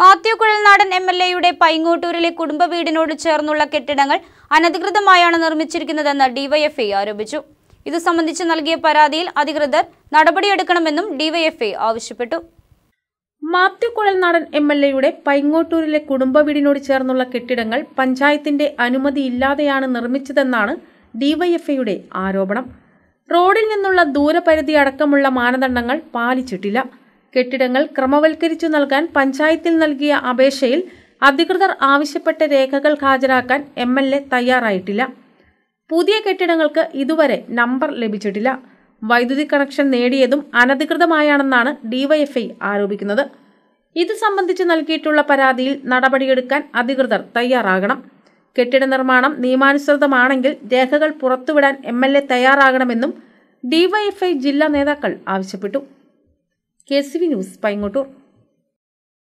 Mathew Kuzhalnadan M L എയുടെ പൈങ്ങോട്ടൂരിലെ കുടുംബ വീടിനോട് ചേർന്നുള്ള കെട്ടിടങ്ങൾ അനധികൃതമായാണ് നിർമ്മിച്ചിരിക്കുന്നതെന്ന് ഡിവൈഎഫ്ഐ ആരോപിച്ചു ഇതു സംബന്ധിച്ച് നൽകിയ പരാതിയിൽ അധികൃതർ നടപടിയെടുക്കണമെന്നും ഡിവൈഎഫ്ഐ ആവശ്യപ്പെട്ടു മാത്യു കുഴൽനാടൻ എം എൽ എയുടെ പൈങ്ങോട്ടൂരിലെ കുടുംബ വീടിനോട് ചേർന്നുള്ള കെട്ടിടങ്ങൾ പഞ്ചായത്തിന്റെ അനുമതിയില്ലാതെയാണ് നിർമ്മിച്ചതെന്നാണ് ഡിവൈഎഫ്ഐയുടെ ആരോപണം റോഡിൽ നിന്നുള്ള ദൂരപരിധി അടക്കമുള്ള മാനദണ്ഡങ്ങൾ പാലിച്ചിട്ടില്ല കെട്ടിടങ്ങൾ ക്രമവൽക്കരിച്ചു നൽകാൻ പഞ്ചായത്തിൽ നൽകിയ അപേക്ഷയിൽ അധികൃതർ ആവശ്യപ്പെട്ട രേഖകൾ ഹാജരാക്കാൻ എം എൽ എ തയ്യാറായിട്ടില്ല പുതിയ കെട്ടിടങ്ങൾക്ക് ഇതുവരെ നമ്പർ ലഭിച്ചിട്ടില്ല വൈദ്യുതി കണക്ഷൻ നേടിയതും അനധികൃതമായാണെന്നാണ് ഡിവൈഎഫ്ഐ ആരോപിക്കുന്നത് ഇത് സംബന്ധിച്ച് നൽകിയിട്ടുള്ള പരാതിയിൽ നടപടിയെടുക്കാൻ അധികൃതർ തയ്യാറാകണം കെട്ടിട നിർമ്മാണം നിയമാനുസൃതമാണെങ്കിൽ രേഖകൾ പുറത്തുവിടാൻ എം എൽ എ തയ്യാറാകണമെന്നും ഡിവൈഎഫ്ഐ ജില്ലാ നേതാക്കൾ ആവശ്യപ്പെട്ടു K C V news Paingottoor